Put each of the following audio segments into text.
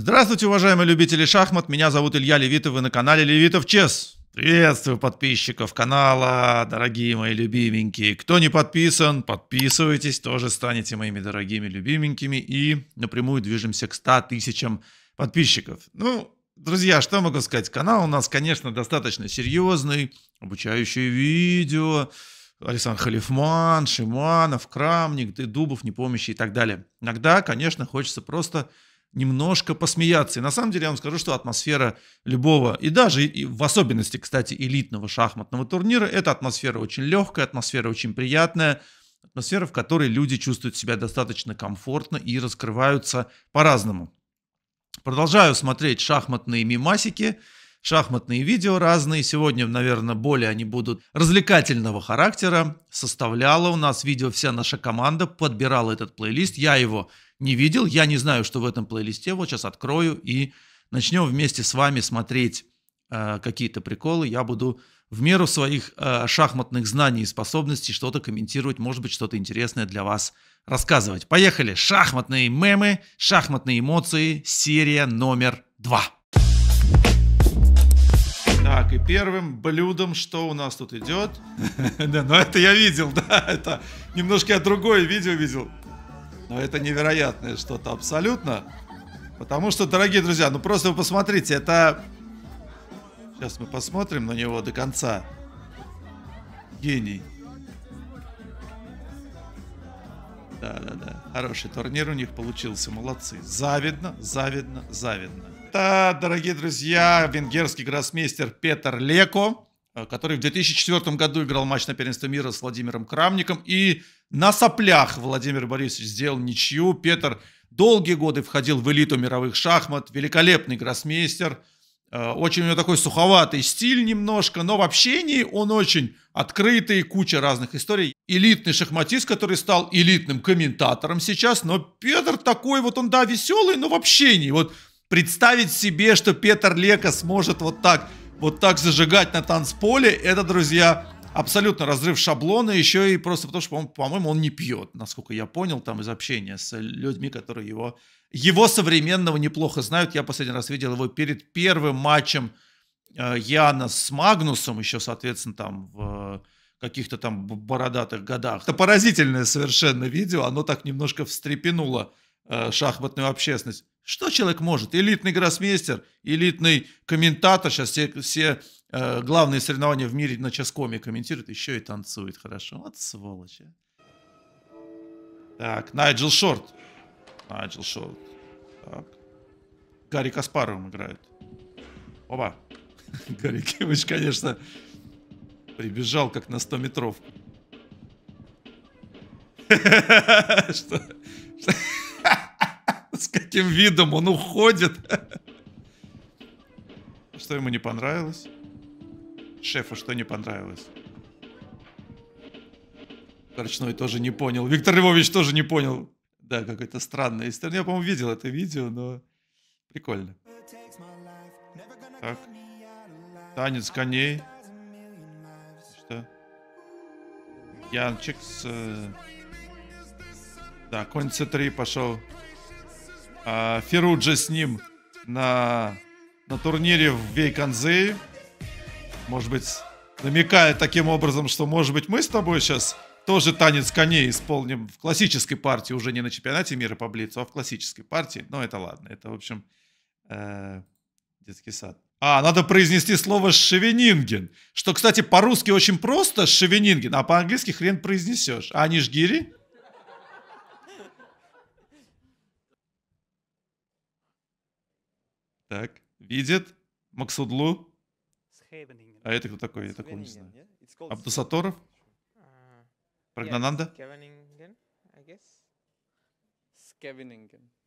Здравствуйте, уважаемые любители шахмат. Меня зовут Илья Левитов, вы на канале Левитов Чес. Приветствую подписчиков канала, дорогие мои любименькие. Кто не подписан, подписывайтесь, тоже станете моими дорогими любименькими. И напрямую движемся к 100 тысячам подписчиков. Ну, друзья, что могу сказать? Канал у нас, конечно, достаточно серьезный, обучающие видео, Александр Халифман, Шиманов, Крамник, Дубов, Непомощи и так далее. Иногда, конечно, хочется просто немножко посмеяться. И на самом деле я вам скажу, что атмосфера любого, и даже и в особенности, кстати, элитного шахматного турнира, это атмосфера очень легкая, атмосфера очень приятная, атмосфера, в которой люди чувствуют себя достаточно комфортно и раскрываются по-разному. Продолжаю смотреть шахматные мимасики, шахматные видео разные. Сегодня, наверное, более они будут развлекательного характера. Составляла у нас видео вся наша команда, подбирала этот плейлист. Я его не видел. Я не знаю, что в этом плейлисте. Вот сейчас открою и начнем вместе с вами смотреть э, какие-то приколы. Я буду в меру своих э, шахматных знаний и способностей что-то комментировать, может быть, что-то интересное для вас рассказывать. Поехали! Шахматные мемы, шахматные эмоции, серия номер два. Так, и первым блюдом, что у нас тут идет? Да, но ну это я видел, да, это немножко я другое видео видел. Но это невероятное что-то абсолютно. Потому что, дорогие друзья, ну просто вы посмотрите, это... Сейчас мы посмотрим на него до конца. Гений. Да-да-да, хороший турнир у них получился, молодцы. Завидно, завидно, завидно. Это, дорогие друзья, венгерский гроссмейстер Петр Леко, э, который в 2004 году играл матч на первенство мира с Владимиром Крамником и на соплях Владимир Борисович сделал ничью. Петр долгие годы входил в элиту мировых шахмат, великолепный гроссмейстер. Э, очень у него такой суховатый стиль немножко, но в общении он очень открытый, куча разных историй. Элитный шахматист, который стал элитным комментатором сейчас, но Петр такой вот, он да, веселый, но в общении. Вот представить себе, что Петр Лека сможет вот так, вот так зажигать на танцполе, это, друзья, абсолютно разрыв шаблона, еще и просто потому, что, по-моему, он не пьет, насколько я понял, там из общения с людьми, которые его, его современного неплохо знают. Я последний раз видел его перед первым матчем э, Яна с Магнусом, еще, соответственно, там в каких-то там бородатых годах. Это поразительное совершенно видео, оно так немножко встрепенуло э, шахматную общественность. Что человек может? Элитный гроссмейстер, элитный комментатор, сейчас все, все Э, главные соревнования в мире на часкоме комментирует, еще и танцует хорошо. Вот сволочи. Так, Найджел Шорт. Найджел Шорт. Так. Гарри Каспаровым играет. Оба. Гарри Кимыч, конечно, прибежал как на 100 метров. Что? С каким видом он уходит? Что ему не понравилось? Шефу что не понравилось? Корчной тоже не понял. Виктор Львович тоже не понял. Да, какой-то странный. Ну, я, по-моему, видел это видео, но прикольно. Так. Танец коней. Что? Янчик с... Э, да, конь c3 пошел. А, Феруджи с ним на, на турнире в Вейканзее. Может быть, намекая таким образом, что, может быть, мы с тобой сейчас тоже танец коней исполним в классической партии, уже не на чемпионате мира по блицу, а в классической партии. Но это ладно, это, в общем, э, детский сад. А, надо произнести слово «шевенинген», что, кстати, по-русски очень просто «шевенинген», а по-английски хрен произнесешь. А они жгири? Так, видит Максудлу? С а это кто такой? Я такого не знаю. Абдусаторов? Прагнананда?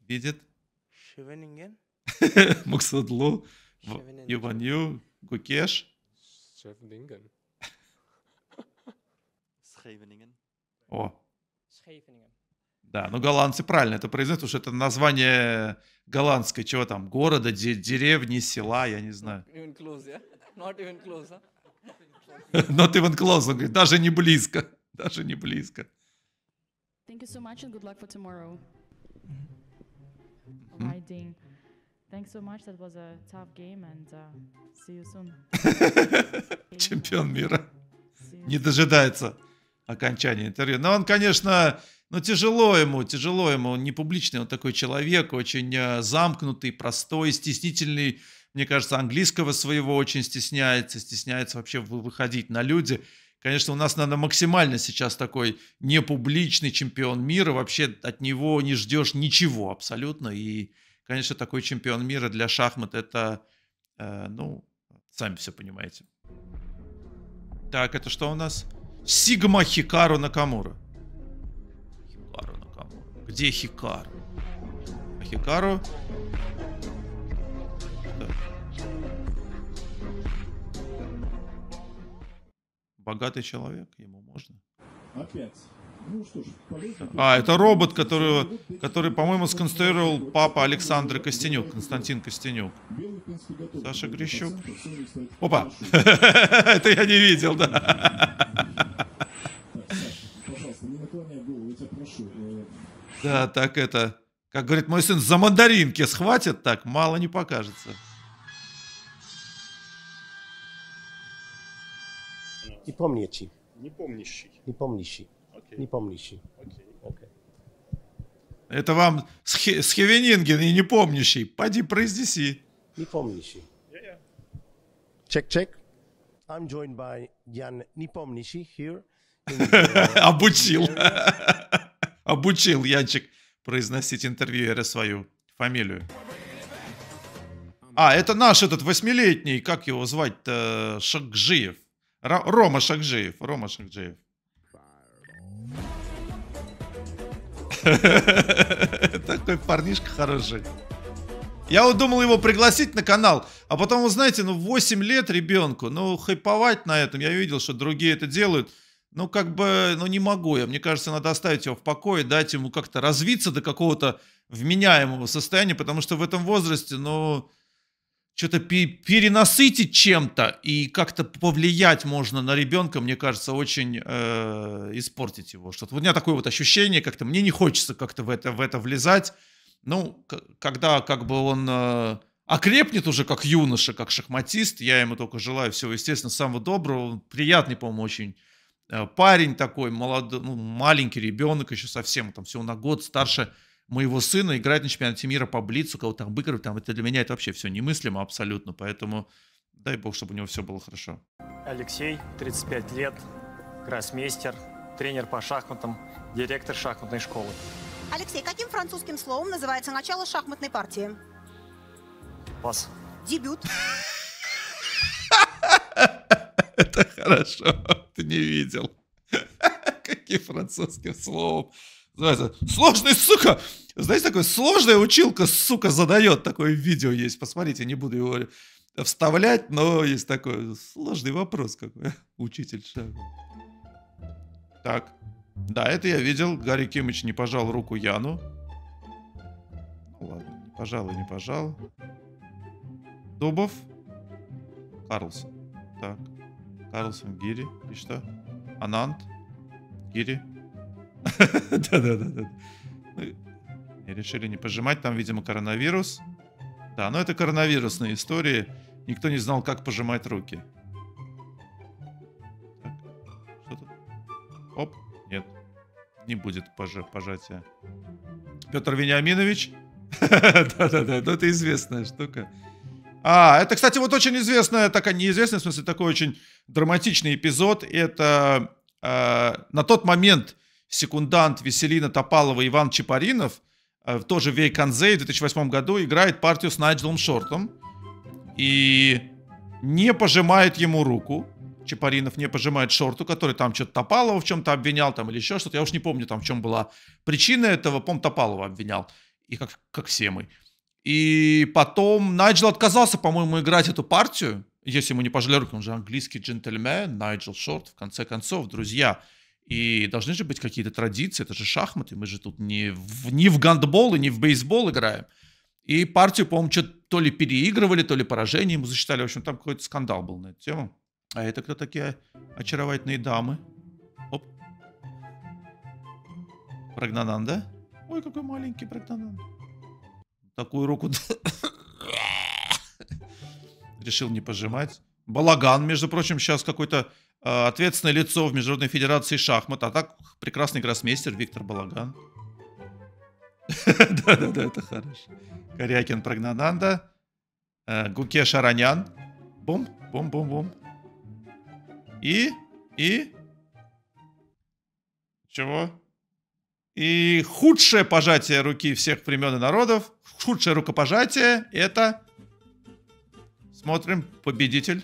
Видит? Шивенинген? Муксадлу? Юванью? Гукеш? Шевнинген. Схейвенинген. О. Схейвенинген. Да, ну голландцы правильно это произносят, потому что это название голландское, чего там, города, де- деревни, села, я не ну, знаю. Not even close, Not even close, он говорит, даже не близко, даже не близко. Thank you so much and good luck for tomorrow. Mm-hmm. Alright, Dean. Thanks so much. That was a tough game and uh, see you soon. Чемпион мира не дожидается окончания интервью. Но он, конечно, ну тяжело ему, тяжело ему. Он не публичный, он такой человек, очень э, замкнутый, простой, стеснительный мне кажется, английского своего очень стесняется, стесняется вообще выходить на люди. Конечно, у нас, надо максимально сейчас такой непубличный чемпион мира, вообще от него не ждешь ничего абсолютно. И, конечно, такой чемпион мира для шахмат это, э, ну, сами все понимаете. Так, это что у нас? Сигма Хикару Накамура. Хикару Накамура. Где Хикару? А Хикару Богатый человек, ему можно. Опять. Ну что ж, полезно. А, это робот, который, который, по-моему, сконструировал папа Александр Костенюк, Константин Костенюк. Саша Грищук. Опа! Это я не видел, да. Э, да, так это... Как говорит мой сын, за мандаринки схватит, так, мало не покажется. Не Непомнящий. Не Непомнящий. Okay. Непомнящий. Okay. Okay. Это вам с, и не Хевенинген Пойди непомнящий. Поди произнеси. Непомнящий. Чек-чек. Yeah, yeah. I'm joined by Jan Nepomnishi here. Uh, Обучил. Обучил Янчик произносить интервьюера свою фамилию. А, это наш этот восьмилетний, как его звать-то, Шакжиев. Ра Рома Шакжиев. Рома Шакжиев. Такой парнишка хороший. Я вот думал его пригласить на канал, а потом, вы знаете, ну 8 лет ребенку, ну хайповать на этом, я видел, что другие это делают. Ну как бы, ну не могу я, мне кажется, надо оставить его в покое, дать ему как-то развиться до какого-то вменяемого состояния, потому что в этом возрасте, ну что-то перенасытить чем-то и как-то повлиять можно на ребенка, мне кажется, очень э, испортить его. Что-то. Вот У меня такое вот ощущение, как-то мне не хочется как-то в это, в это влезать. Ну, когда как бы он э, окрепнет уже как юноша, как шахматист, я ему только желаю всего, естественно, самого доброго. Он приятный, по-моему, очень э, парень такой, молодой, ну, маленький ребенок, еще совсем там всего на год старше моего сына играть на чемпионате мира по блицу, кого там обыгрывать, там, это для меня это вообще все немыслимо абсолютно, поэтому дай бог, чтобы у него все было хорошо. Алексей, 35 лет, гроссмейстер, тренер по шахматам, директор шахматной школы. Алексей, каким французским словом называется начало шахматной партии? Пас. Дебют. Это хорошо, ты не видел. Каким французским словом? Называется «Сложный, сука!» Знаете, такой сложная училка, сука, задает. Такое видео есть, посмотрите, не буду его вставлять, но есть такой сложный вопрос какой. Учитель шага. Так. Да, это я видел. Гарри Кимыч не пожал руку Яну. Ну ладно, не пожал и не пожал. Дубов. Карлсон. Так. Карлсон, Гири. И что? Анант. Гири. Да-да-да. Ну, решили не пожимать, там, видимо, коронавирус. Да, но это коронавирусные истории. Никто не знал, как пожимать руки. Так, что тут? Оп, нет. Не будет пож пожатия. Петр Вениаминович. Да-да-да, ну, это известная штука. А, это, кстати, вот очень известная, такая неизвестная, в смысле, такой очень драматичный эпизод. Это э, на тот момент секундант Веселина Топалова Иван Чапаринов, тоже э, в Вейконзее в 2008 году, играет партию с Найджелом Шортом и не пожимает ему руку. Чапаринов не пожимает шорту, который там что-то Топалова в чем-то обвинял, там или еще что-то. Я уж не помню, там в чем была причина этого. Пом Топалова обвинял. И как, как все мы. И потом Найджел отказался, по-моему, играть эту партию. Если ему не пожали руки, он же английский джентльмен, Найджел Шорт, в конце концов, друзья. И должны же быть какие-то традиции, это же шахматы, мы же тут не в, не в гандбол и не в бейсбол играем. И партию, по-моему, что-то то ли переигрывали, то ли поражение ему засчитали. В общем, там какой-то скандал был на эту тему. А это кто такие очаровательные дамы? Оп. Прогнанан, да? Ой, какой маленький Прогнанан. Такую руку... Решил не пожимать. Балаган, между прочим, сейчас какой-то а, ответственное лицо в Международной Федерации шахмат, а так прекрасный гроссмейстер Виктор Балаган. Да-да-да, это хорошо. Корякин Прагнананда, э, Гуке Шаранян, бум, бум, бум, бум. И, и... Чего? И худшее пожатие руки всех времен и народов, худшее рукопожатие, это... Смотрим, победитель.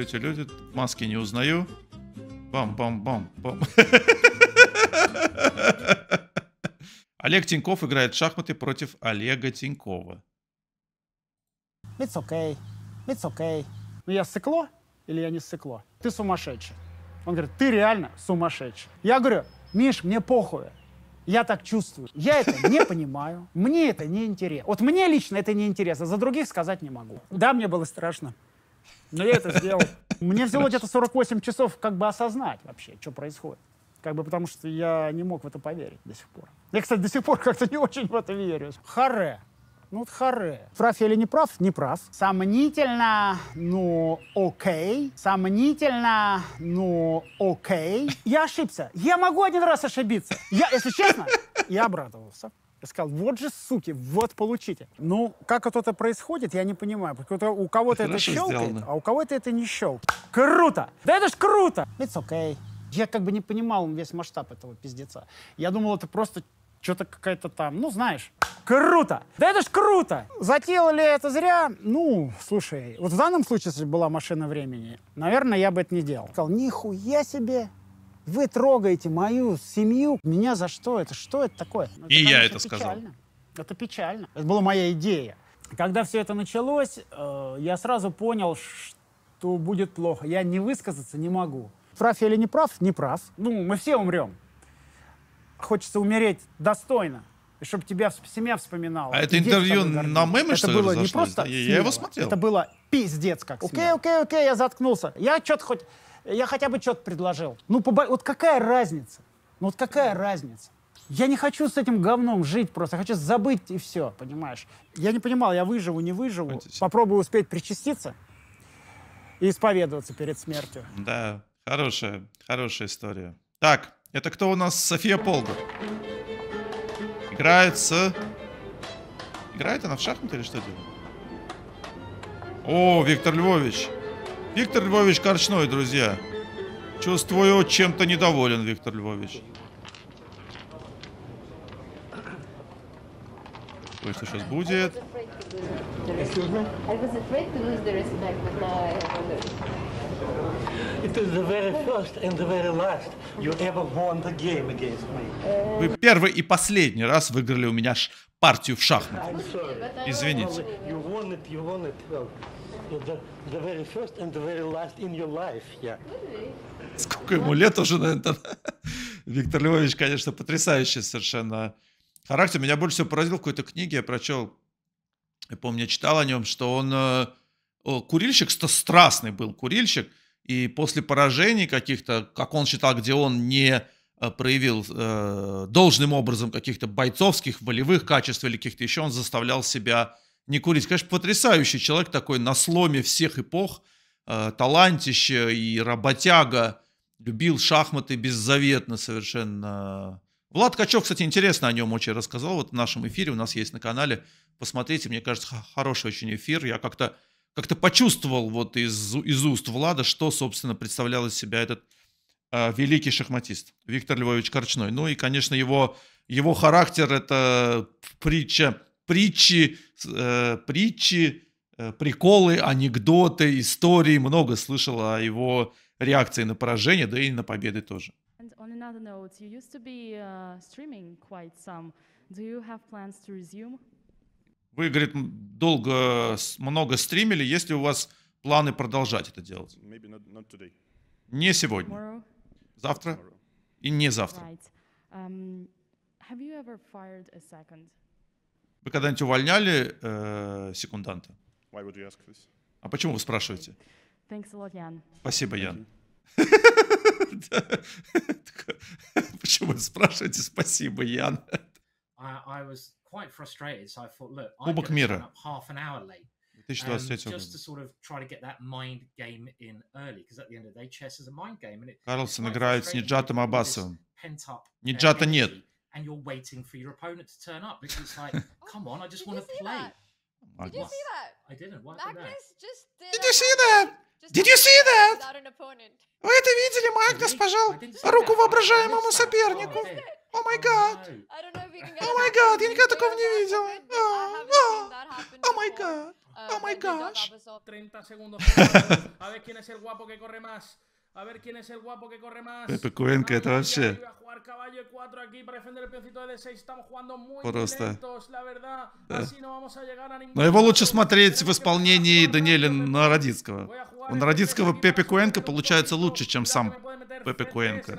эти люди, маски не узнаю. Бам-бам-бам-бам. Олег Тиньков играет в шахматы против Олега Тинькова. It's okay. It's okay. Я сыкло или я не сыкло? Ты сумасшедший. Он говорит, ты реально сумасшедший. Я говорю, Миш, мне похуй. Я так чувствую. Я это не понимаю. Мне это не интересно. Вот мне лично это не интересно. За других сказать не могу. Да, мне было страшно. Но я это сделал. Мне взяло где-то 48 часов как бы осознать вообще, что происходит. Как бы потому что я не мог в это поверить до сих пор. Я, кстати, до сих пор как-то не очень в это верю. Харе. Ну вот харе. Прав я или не прав? Не прав. Сомнительно, но ну, окей. Сомнительно, но ну, окей. Я ошибся. Я могу один раз ошибиться. Я, если честно, я обрадовался. Я сказал, вот же суки, вот получите. Ну, как вот это происходит, я не понимаю. Потому у кого-то это, это щелкает, сделано. а у кого-то это не щелкает. Круто! Да это ж круто! It's okay. Я как бы не понимал весь масштаб этого пиздеца. Я думал, это просто что-то какая-то там, ну, знаешь, круто! Да это ж круто! Затеял ли это зря? Ну, слушай, вот в данном случае, если была машина времени, наверное, я бы это не делал. Сказал, нихуя себе, вы трогаете мою семью. Меня за что это? Что это такое? Ну, это, И конечно, я это печально. сказал. Это печально. Это была моя идея. Когда все это началось, э, я сразу понял, что будет плохо. Я не высказаться не могу. Прав я или не прав? Не прав. Ну, мы все умрем. Хочется умереть достойно. И чтобы тебя семья вспоминала. А это интервью на меме, это было не просто я, я его смотрел. Это было пиздец как Окей, окей, окей, я заткнулся. Я что-то хоть я хотя бы что-то предложил. Ну, побо... вот какая разница? Ну, вот какая разница? Я не хочу с этим говном жить просто. Я хочу забыть и все, понимаешь? Я не понимал, я выживу, не выживу. Отлично. Попробую успеть причаститься и исповедоваться перед смертью. Да, хорошая, хорошая история. Так, это кто у нас? София Полга? Играет с... Играет она в шахматы или что делает? О, Виктор Львович. Виктор Львович Корчной, друзья. Чувствую, чем-то недоволен Виктор Львович. Ой, что сейчас будет? Вы первый и последний раз выиграли у меня партию в шахматы. Извините the, the very first and the very last in your life, yeah. Сколько ему лет уже, наверное, Виктор Львович, конечно, потрясающий совершенно характер. Меня больше всего поразил в какой-то книге, я прочел, я помню, я читал о нем, что он э, курильщик, страстный был курильщик, и после поражений каких-то, как он считал, где он не э, проявил э, должным образом каких-то бойцовских, волевых качеств или каких-то еще, он заставлял себя не курить. Конечно, потрясающий человек такой на сломе всех эпох, э, талантище и работяга, любил шахматы беззаветно совершенно. Влад Качев, кстати, интересно о нем очень рассказал вот в нашем эфире, у нас есть на канале, посмотрите, мне кажется, хороший очень эфир, я как-то как-то почувствовал вот из, из уст Влада, что, собственно, представлял из себя этот э, великий шахматист Виктор Львович Корчной. Ну и, конечно, его, его характер – это притча притчи, э, притчи, э, приколы, анекдоты, истории. Много слышал о его реакции на поражение, да и на победы тоже. Э, Вы, говорит, долго, много стримили. Есть ли у вас планы продолжать это делать? Not, not не сегодня. Tomorrow? Завтра Tomorrow. и не завтра. Right. Um, вы когда-нибудь увольняли э, секунданта? Why would you ask this? А почему вы спрашиваете? Thanks a lot, Ян. Спасибо, Ян. Почему вы спрашиваете? Спасибо, Ян. Кубок мира. 2023 um, года. Карлсон играет с Ниджатом Аббасовым. Ниджата нет. and you're waiting for your opponent to turn up because it's like, come on, I just want to play. That? Oh did you see that? I didn't. What Magnus just did. Did you see that? Did you see that? Вы это видели, Магнус пожал руку воображаемому сопернику? О май oh, гад! О май гад, я никогда такого не видел. О май гад! О май гаш! A ver quién es el guapo que corre más. Pepe Cuenca, вообще. Voy a jugar caballo E4 aquí para defender el peoncito de D6. Estamos jugando muy Просто. lentos, la verdad. Да. Así no vamos a llegar a ningún... Но его лучше смотреть в исполнении Даниэля Народицкого. У Народицкого Пепе Куэнко получается лучше, чем сам Пепе Куэнко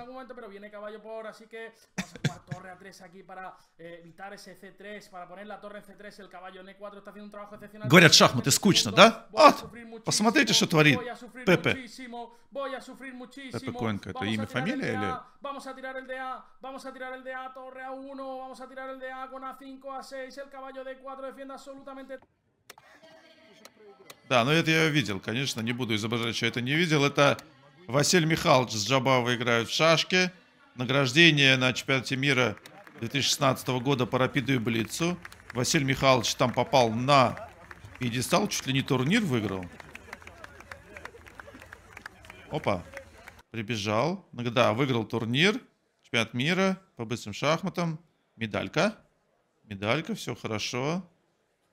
caballo por, así que vamos a jugar torre a 3 aquí para eh, evitar ese c3, para poner la torre en c3, el caballo en e4 está haciendo un trabajo excepcional. Говорят, шахматы скучно, да? Вот, посмотрите, что творит Пепе. Пепе Коенко, это имя, фамилия или? Vamos a tirar el de A, vamos a tirar el de A, torre a 1, vamos a tirar el de A con A5, A6, el caballo de 4 defiende absolutamente... Да, ну это я видел, конечно, не буду изображать, что это не видел. Это Василий Михайлович с Джабава играют в шашки награждение на чемпионате мира 2016 года по рапиду и блицу. Василий Михайлович там попал на пьедестал, чуть ли не турнир выиграл. Опа, прибежал. Да, выиграл турнир, чемпионат мира по быстрым шахматам. Медалька, медалька, все хорошо.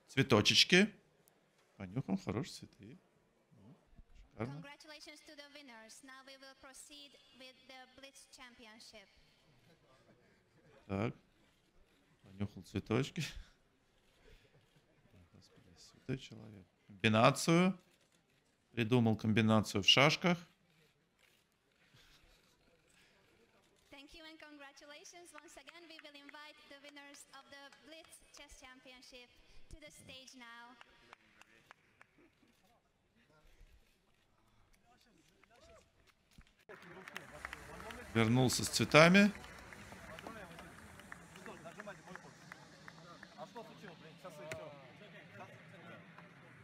Цветочечки. Понюхал, хорошие цветы. Ну, шикарно. Championship. Так. Понюхал цветочки. Господи, святой человек. Комбинацию. Придумал комбинацию в шашках. Thank you and congratulations. Once again, we will invite the winners of the Blitz Chess Championship to the stage now. Thank you. Вернулся с цветами.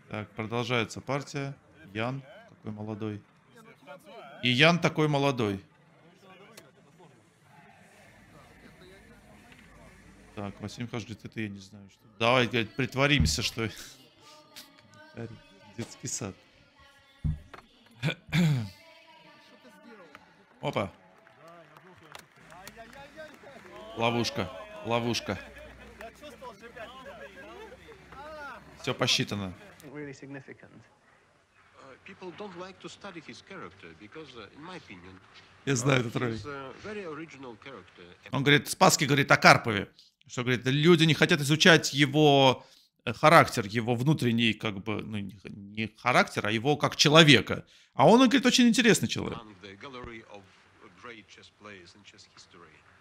Так, продолжается партия. Ян такой молодой. И Ян такой молодой. Так, Василий Михайлович говорит, это я не знаю. Что... Давай, говорит, притворимся, что... Детский сад. Опа. Ловушка. Ловушка. Все посчитано. Uh, Я знаю этот uh, ролик. Uh, он говорит, Спаски говорит о Карпове. Что говорит, люди не хотят изучать его э, характер, его внутренний, как бы, ну, не характер, а его как человека. А он, он говорит, очень интересный человек.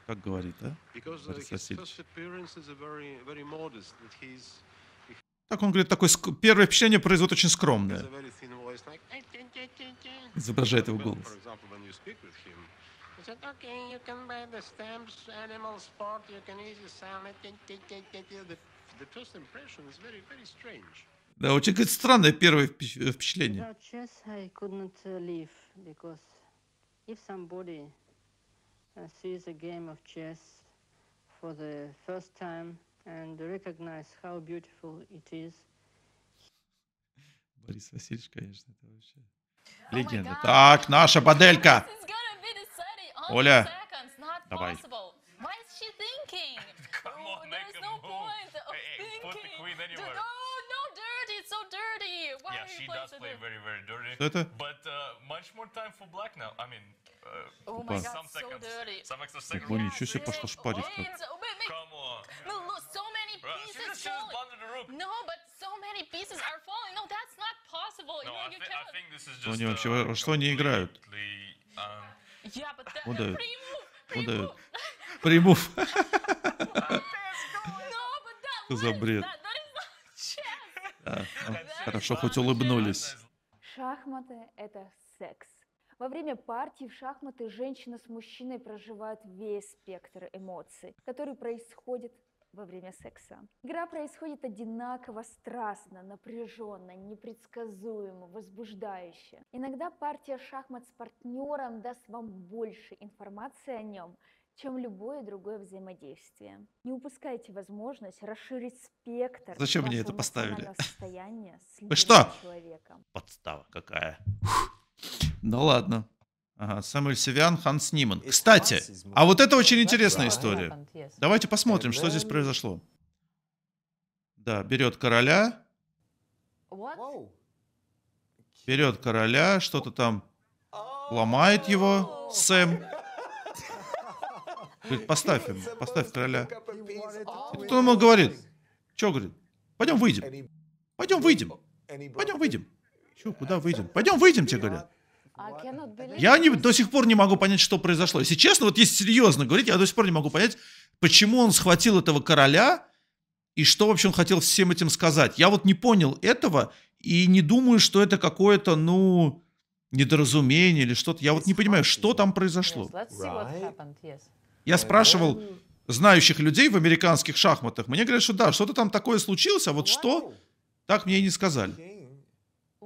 Как говорит, да? Сосед. Так он говорит, такое первое впечатление производит очень скромное. Изображает его голос. Да, очень говорит, странное первое впечатление. uh, sees a game of chess for the first time and recognize how beautiful it is. Борис Васильевич, конечно, это вообще oh легенда. Так, наша моделька. Оля, давай. There is oh, no point of thinking. Oh, no, no dirt, it's so dirty. Yeah, she does play very, very dirty. Что это? But uh, much more time for black now. I mean, uh, oh my God, some so seconds. dirty. Some extra seconds. Блин, ничего себе пошла шпарить. Come on. No, look, so many pieces she just, she just blundered the roof. No, but so many pieces are falling. No, that's not possible. No, I, th I think this is just. Они вообще во что они играют? Yeah, but that. Вот дают. Вот дают. Примув. Что за бред? А Хорошо, хоть улыбнулись. Шахматы – это секс. Во время партии в шахматы женщина с мужчиной проживает весь спектр эмоций, который происходит во время секса. Игра происходит одинаково страстно, напряженно, непредсказуемо, возбуждающе. Иногда партия шахмат с партнером даст вам больше информации о нем, чем любое другое взаимодействие. Не упускайте возможность расширить спектр Зачем мне это поставили? состояния Вы что? Человеком. Подстава какая. Ну ладно. Ага, Самуэль Севиан, Ханс Ниман. Кстати, а вот это очень интересная история. Давайте посмотрим, что здесь произошло. Да, берет короля. Берет короля, что-то там ломает его, Сэм. Говорит, поставь ему, поставь короля. И тут он ему говорит, что, говорит, пойдем выйдем. Пойдем выйдем. Пойдем выйдем. Че, куда выйдем? Пойдем выйдем, тебе говорят. А я не, до сих пор не могу понять, что произошло. Если честно, вот если серьезно говорить, я до сих пор не могу понять, почему он схватил этого короля и что вообще он хотел всем этим сказать. Я вот не понял этого и не думаю, что это какое-то, ну, недоразумение или что-то. Я вот не понимаю, что там произошло. Yes, я спрашивал знающих людей в американских шахматах. Мне говорят, что да, что-то там такое случилось, а вот что, так мне и не сказали.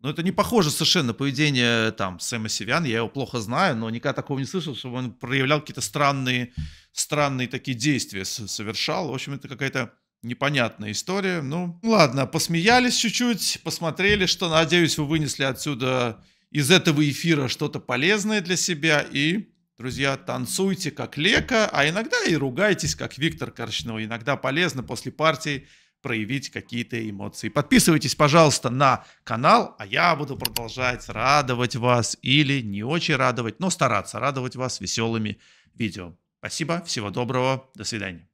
Но это не похоже совершенно на поведение там Сэма Севян, я его плохо знаю, но никогда такого не слышал, чтобы он проявлял какие-то странные, странные такие действия совершал. В общем, это какая-то непонятная история. Ну, ладно, посмеялись чуть-чуть, посмотрели, что, надеюсь, вы вынесли отсюда из этого эфира что-то полезное для себя и Друзья, танцуйте как Лека, а иногда и ругайтесь как Виктор Корчнов. Иногда полезно после партии проявить какие-то эмоции. Подписывайтесь, пожалуйста, на канал, а я буду продолжать радовать вас или не очень радовать, но стараться радовать вас веселыми видео. Спасибо, всего доброго, до свидания.